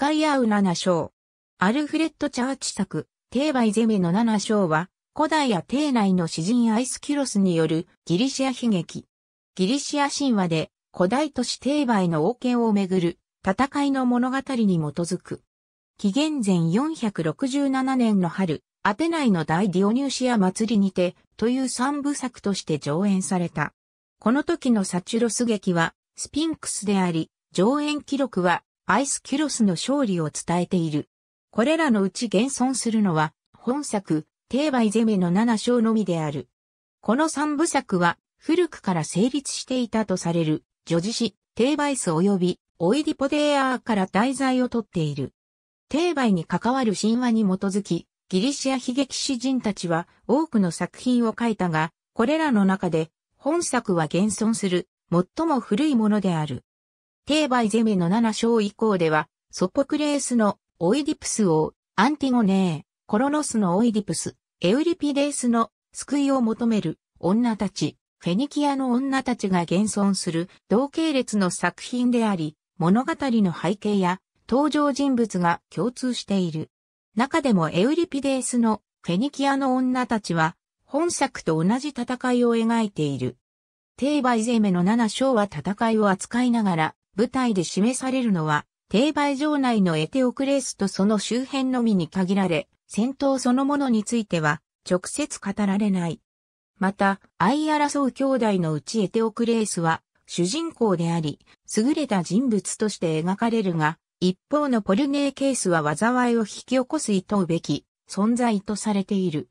使い合う七章。アルフレッド・チャーチ作、テーバイゼメの七章は、古代や帝内の詩人アイスキュロスによるギリシア悲劇。ギリシア神話で古代都市テーバイの王権をめぐる戦いの物語に基づく。紀元前467年の春、アテナイの大ディオニューシア祭りにてという三部作として上演された。この時のサチュロス劇はスピンクスであり、上演記録はアイスキュロスの勝利を伝えている。これらのうち現存するのは、本作、テーバイゼメの7章のみである。この三部作は、古くから成立していたとされる、女子詩、テーバイス及び、オイディポデーアーから題材をとっている。テーバイに関わる神話に基づき、ギリシア悲劇詩人たちは多くの作品を書いたが、これらの中で、本作は現存する、最も古いものである。テーバイゼメの7章以降では、ソポクレースのオイディプス王、アンティゴネー、コロノスのオイディプス、エウリピデースの救いを求める女たち、フェニキアの女たちが現存する同系列の作品であり、物語の背景や登場人物が共通している。中でもエウリピデースのフェニキアの女たちは本作と同じ戦いを描いている。テーバイゼメの7章は戦いを扱いながら舞台で示されるのは、定売場内のエテオクレースとその周辺のみに限られ、戦闘そのものについては直接語られない。また、相争う兄弟のうちエテオクレースは主人公であり、優れた人物として描かれるが、一方のポルネーケースは災いを引き起こす意図べき存在とされている。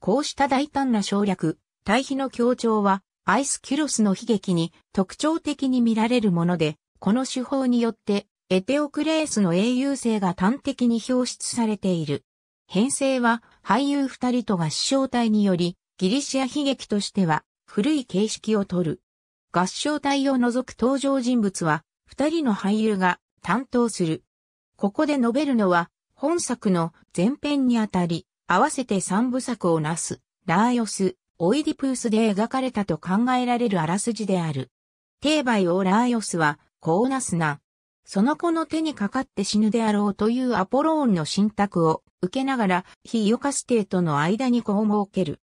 こうした大胆な省略、対比の強調は、アイスキュロスの悲劇に特徴的に見られるもので、この手法によって、エテオクレースの英雄性が端的に表出されている。編成は俳優二人と合唱隊により、ギリシア悲劇としては古い形式をとる。合唱隊を除く登場人物は、二人の俳優が担当する。ここで述べるのは、本作の前編にあたり、合わせて三部作をなす、ラーヨス、オイディプースで描かれたと考えられるあらすじである。定ーをラーヨスは、子をなすな。その子の手にかかって死ぬであろうというアポローンの信託を受けながら、非ヨカステーとの間に子を設ける。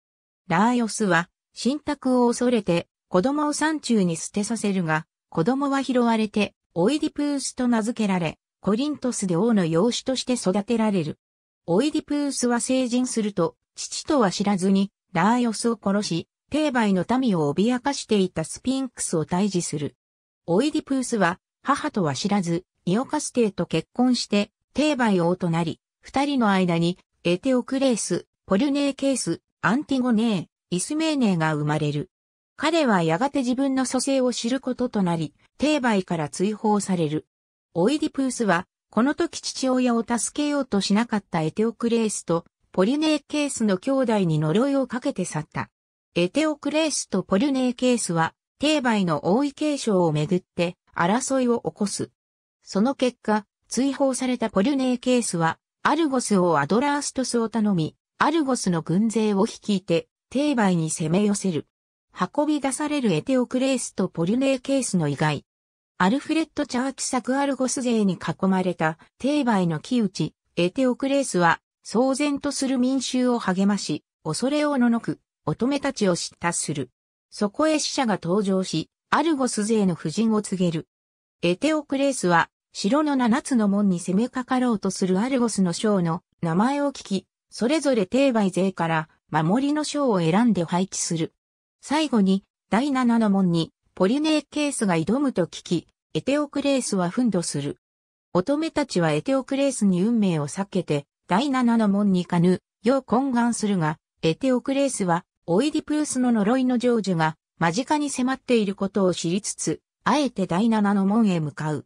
ラーヨスは、信託を恐れて、子供を山中に捨てさせるが、子供は拾われて、オイディプースと名付けられ、コリントスで王の養子として育てられる。オイディプースは成人すると、父とは知らずに、ラーヨスを殺し、定媒の民を脅かしていたスピンクスを退治する。オイディプースは、母とは知らず、イオカステーと結婚して、テーバイ王となり、二人の間に、エテオクレース、ポリュネーケース、アンティゴネー、イスメーネーが生まれる。彼はやがて自分の蘇生を知ることとなり、テーバイから追放される。オイディプースは、この時父親を助けようとしなかったエテオクレースと、ポリュネーケースの兄弟に呪いをかけて去った。エテオクレースとポュネーケースは、定売の王位継承をめぐって争いを起こす。その結果、追放されたポリュネーケースは、アルゴスをアドラーストスを頼み、アルゴスの軍勢を率いて、定売に攻め寄せる。運び出されるエテオクレースとポリュネーケースの意外。アルフレッド・チャーチ作アルゴス勢に囲まれた定売の木内、エテオクレースは、騒然とする民衆を励まし、恐れをののく、乙女たちを叱咤する。そこへ死者が登場し、アルゴス勢の夫人を告げる。エテオクレースは、城の七つの門に攻めかかろうとするアルゴスの将の名前を聞き、それぞれ定売勢から守りの将を選んで配置する。最後に、第七の門にポリネーケースが挑むと聞き、エテオクレースは奮闘する。乙女たちはエテオクレースに運命を避けて、第七の門にかぬ、よう懇願するが、エテオクレースはオイディプースの呪いの成就が間近に迫っていることを知りつつ、あえて第七の門へ向かう。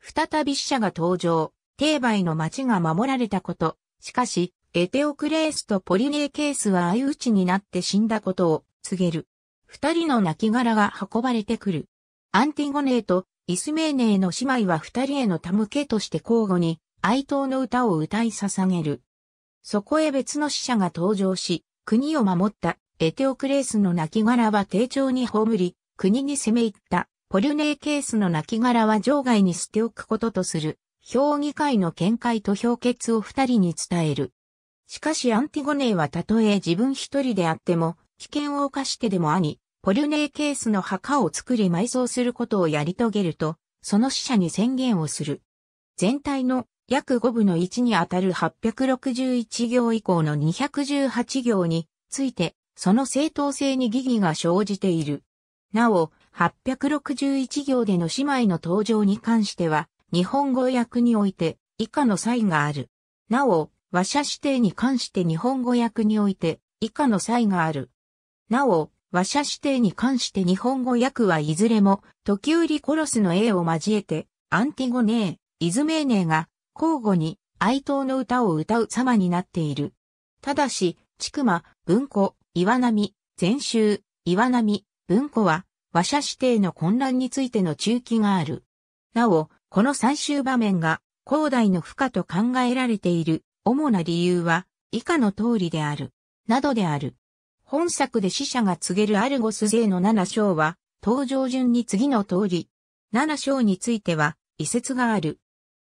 再び死者が登場、定媒の町が守られたこと。しかし、エテオクレースとポリネーケースは相打ちになって死んだことを告げる。二人の亡骸が運ばれてくる。アンティゴネーとイスメーネーの姉妹は二人への手向けとして交互に哀悼の歌を歌い捧げる。そこへ別の死者が登場し、国を守ったエテオクレースの亡骸は丁重に葬り、国に攻め入った、ポリュネーケースの亡骸は場外に捨ておくこととする、評議会の見解と評決を二人に伝える。しかしアンティゴネーはたとえ自分一人であっても、危険を犯してでも兄、ポリュネーケースの墓を作り埋葬することをやり遂げると、その死者に宣言をする。全体の約5分の1にあたる861行以降の218行について、その正当性に疑義が生じている。なお、861行での姉妹の登場に関しては、日本語訳において以下の際がある。なお、和写指定に関して日本語訳において以下の際がある。なお、和写指定に関して日本語訳はいずれも、時売コロスの A を交えて、アンティゴネー、イズメーネーが交互に哀悼の歌を歌う様になっている。ただし、ちくま、文庫、岩波、全集、岩波、文庫は、和社指定の混乱についての中記がある。なお、この最終場面が、広大の負荷と考えられている、主な理由は、以下の通りである、などである。本作で死者が告げるアルゴス勢の7章は、登場順に次の通り。7章については、遺説がある。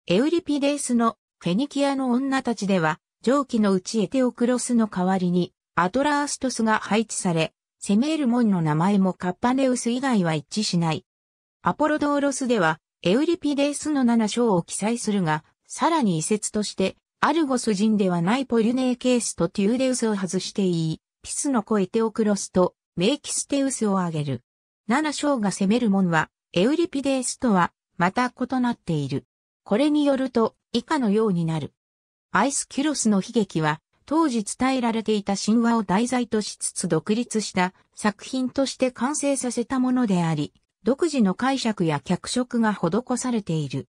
エウリピデースのフェニキアの女たちでは、上記のうちエテオクロスの代わりに、アトラーストスが配置され、攻める門の名前もカッパネウス以外は一致しない。アポロドーロスでは、エウリピデースの7章を記載するが、さらに遺説として、アルゴス人ではないポリュネーケースとテューデウスを外していい、ピスの子エテオクロスとメイキステウスを挙げる。7章が攻める門は、エウリピデースとは、また異なっている。これによると、以下のようになる。アイスキュロスの悲劇は、当時伝えられていた神話を題材としつつ独立した作品として完成させたものであり、独自の解釈や脚色が施されている。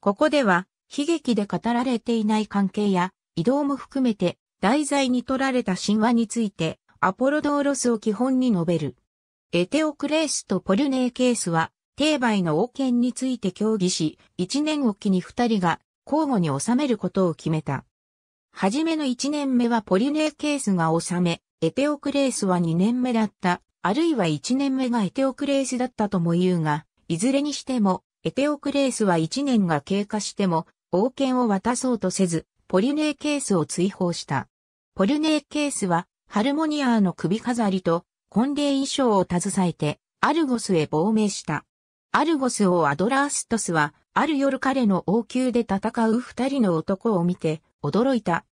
ここでは、悲劇で語られていない関係や、移動も含めて、題材に取られた神話について、アポロドーロスを基本に述べる。エテオクレースとポリュネーケースは、定売の王権について協議し、一年おきに二人が交互に収めることを決めた。はじめの1年目はポリネーケースが収め、エテオクレースは2年目だった、あるいは1年目がエテオクレースだったとも言うが、いずれにしても、エテオクレースは1年が経過しても、王権を渡そうとせず、ポリネーケースを追放した。ポリネーケースは、ハルモニアの首飾りと、婚礼衣装を携えて、アルゴスへ亡命した。アルゴス王アドラーストスは、ある夜彼の王宮で戦う二人の男を見て、驚いた。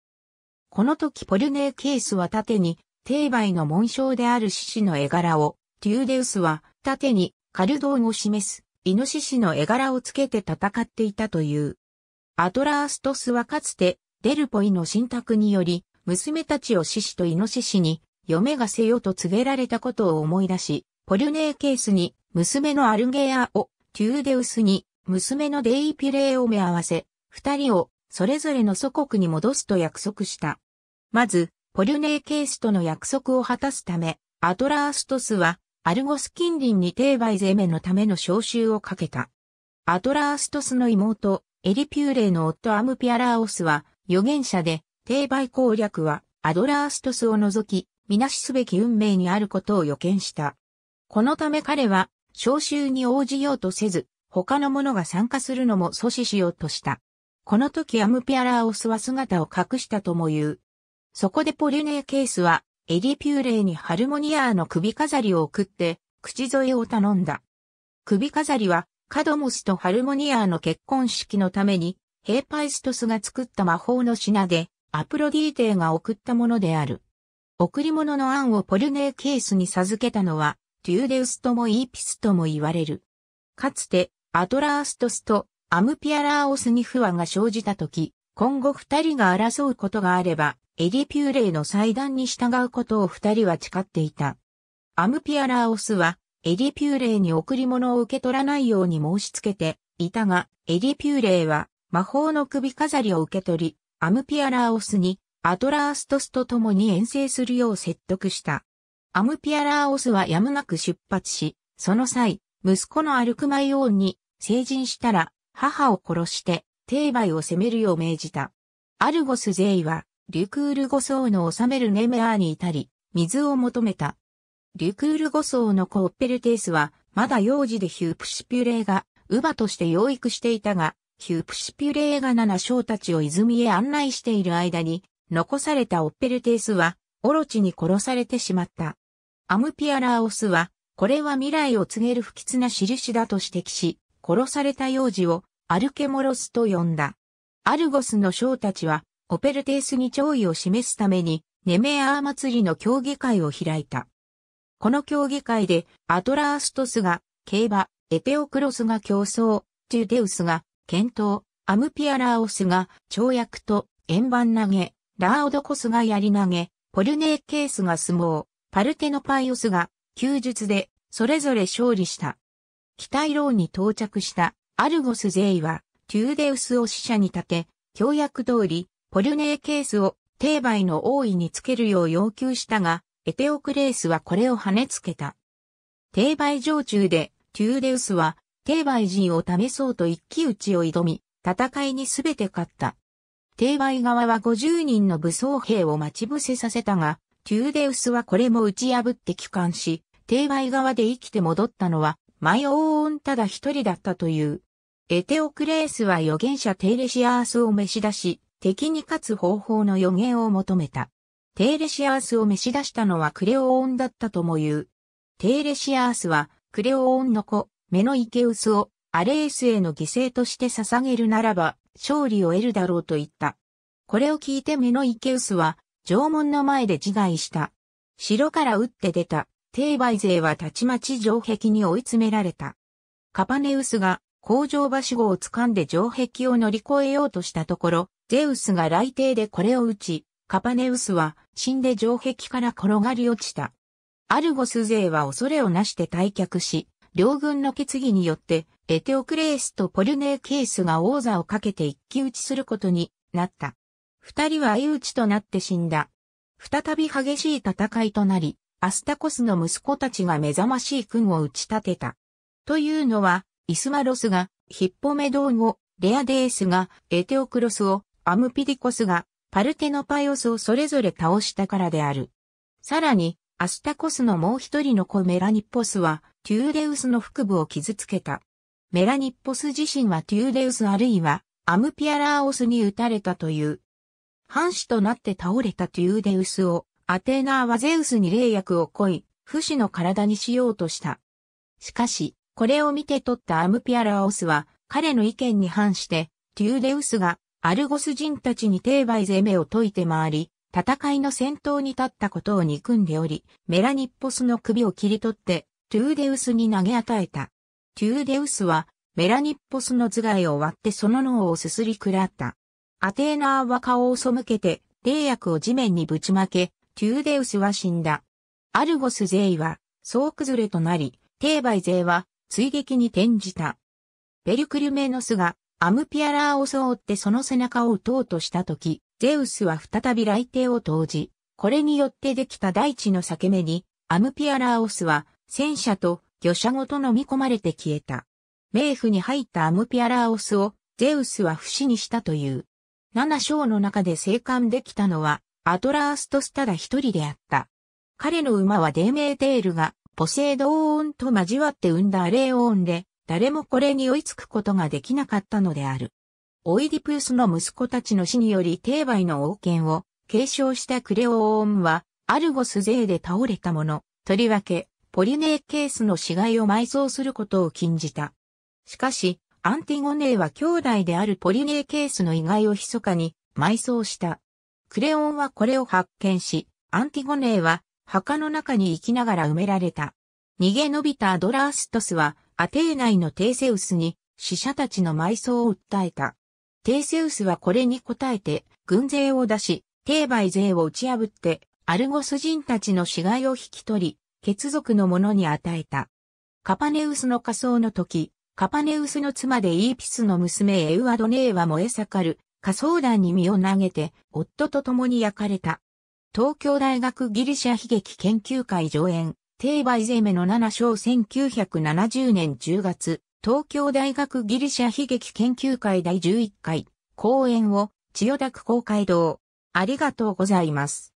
この時ポルネーケースは縦に、定媒の紋章である獅子の絵柄を、テューデウスは縦にカルドンを示す、イノシシの絵柄をつけて戦っていたという。アトラーストスはかつて、デルポイの信託により、娘たちを獅子とイノシシに、嫁がせよと告げられたことを思い出し、ポルネーケースに、娘のアルゲアを、テューデウスに、娘のデイピレーを目合わせ、二人をそれぞれの祖国に戻すと約束した。まず、ポリュネーケースとの約束を果たすため、アトラーストスは、アルゴス近隣にテーバイゼメのための召集をかけた。アトラーストスの妹、エリピューレの夫アムピアラーオスは、預言者で、テーバイ攻略は、アドラーストスを除き、みなしすべき運命にあることを予見した。このため彼は、召集に応じようとせず、他の者が参加するのも阻止しようとした。この時アムピアラーオスは姿を隠したとも言う。そこでポリュネーケースは、エリピューレーにハルモニアーの首飾りを送って、口添えを頼んだ。首飾りは、カドモスとハルモニアーの結婚式のために、ヘーパイストスが作った魔法の品で、アプロディーテーが送ったものである。贈り物の案をポルネーケースに授けたのは、トューデウスともイーピスとも言われる。かつて、アトラーストスとアムピアラーオスに不和が生じたとき、今後二人が争うことがあれば、エリピューレイの祭壇に従うことを二人は誓っていた。アムピアラーオスは、エリピューレイに贈り物を受け取らないように申し付けていたが、エリピューレイは魔法の首飾りを受け取り、アムピアラーオスにアトラーストスと共に遠征するよう説得した。アムピアラーオスはやむなく出発し、その際、息子のアルクマイオンに成人したら母を殺して、テーバイを攻めるよう命じた。アルゴスイは、リュクールゴソウの治めるネメアーに至り、水を求めた。リュクールゴソウのコッペルテースは、まだ幼児でヒュープシピュレーが、乳母として養育していたが、ヒュープシピュレーが7将たちを泉へ案内している間に、残されたオッペルテースは、オロチに殺されてしまった。アムピアラーオスは、これは未来を告げる不吉な印だと指摘し、殺された幼児をアルケモロスと呼んだ。アルゴスの将たちは、オペルテースに弔意を示すために、ネメアー祭りの競技会を開いた。この競技会で、アトラーストスが、競馬、エテオクロスが競争、テュデウスが、剣闘、アムピアラーオスが、跳躍と、円盤投げ、ラーオドコスが槍投げ、ポルネーケースが相撲、パルテノパイオスが、休術で、それぞれ勝利した。北イローに到着したアルゴス勢は、テューデウスを使者に立て、協約通り、ポルネーケースを定売の王位につけるよう要求したが、エテオクレースはこれを跳ねつけた。定売上中で、テューデウスは、定売人を試そうと一騎打ちを挑み、戦いにすべて勝った。定売側は50人の武装兵を待ち伏せさせたが、テューデウスはこれも打ち破って帰還し、定売側で生きて戻ったのはマイオーンただ一人だったという。エテオクレースは預言者テイレシアースを召し出し、敵に勝つ方法の予言を求めた。テイレシアースを召し出したのはクレオオンだったとも言う。テイレシアースは、クレオオンの子、メノイケウスを、アレースへの犠牲として捧げるならば、勝利を得るだろうと言った。これを聞いてメノイケウスは、縄文の前で自害した。城から撃って出た。帝売勢はたちまち城壁に追い詰められた。カパネウスが工場橋号を掴んで城壁を乗り越えようとしたところ、ゼウスが雷帝でこれを打ち、カパネウスは死んで城壁から転がり落ちた。アルゴス勢は恐れをなして退却し、両軍の決議によって、エテオクレースとポルネーケースが王座をかけて一騎打ちすることになった。二人は相打ちとなって死んだ。再び激しい戦いとなり、アスタコスの息子たちが目覚ましい君を打ち立てた。というのは、イスマロスがヒッポメドンを、レアデースがエテオクロスを、アムピディコスがパルテノパイオスをそれぞれ倒したからである。さらに、アスタコスのもう一人の子メラニッポスは、テューデウスの腹部を傷つけた。メラニッポス自身はテューデウスあるいは、アムピアラーオスに撃たれたという。藩士となって倒れたテューデウスを、アテーナーはゼウスに霊薬をこい、不死の体にしようとした。しかし、これを見て取ったアムピアラオスは、彼の意見に反して、テューデウスがアルゴス人たちに定売攻めを解いて回り、戦いの先頭に立ったことを憎んでおり、メラニッポスの首を切り取って、トゥーデウスに投げ与えた。トゥーデウスは、メラニッポスの頭蓋を割ってその脳をすすり食らった。アテーナーは顔を背けて、霊薬を地面にぶちまけ、テューデウスは死んだ。アルゴス勢は総崩れとなり、テーバイ勢は追撃に転じた。ペルクリュメノスがアムピアラーを襲ってその背中を撃とうとしたとき、ゼウスは再び雷帝を投じ、これによってできた大地の裂け目に、アムピアラーオスは戦車と魚車ごと飲み込まれて消えた。冥府に入ったアムピアラーオスをゼウスは不死にしたという。七章の中で生還できたのはアトラーストスただ一人であった。彼の馬はデーメーテールがポセイドオーンと交わって生んだアレーオーンで、誰もこれに追いつくことができなかったのである。オイディプスの息子たちの死により定売の王権を継承したクレオーンは、アルゴス勢で倒れたもの、とりわけ、ポリネーケースの死骸を埋葬することを禁じた。しかし、アンティゴネーは兄弟であるポリネーケースの遺骸を密かに埋葬した。クレオンはこれを発見し、アンティゴネーは墓の中に生きながら埋められた。逃げ延びたアドラーストスはアテー内のテーセウスに死者たちの埋葬を訴えた。テーセウスはこれに応えて軍勢を出し、テーバイ勢を打ち破ってアルゴス人たちの死骸を引き取り、血族の者に与えた。カパネウスの仮装の時、カパネウスの妻でイーピスの娘エウアドネーは燃え盛る火葬団に身を投げて、夫と共に焼かれた。東京大学ギリシャ悲劇研究会上演、テーバイゼメの7章1970年10月、東京大学ギリシャ悲劇研究会第11回、講演を、千代田区公会堂。ありがとうございます。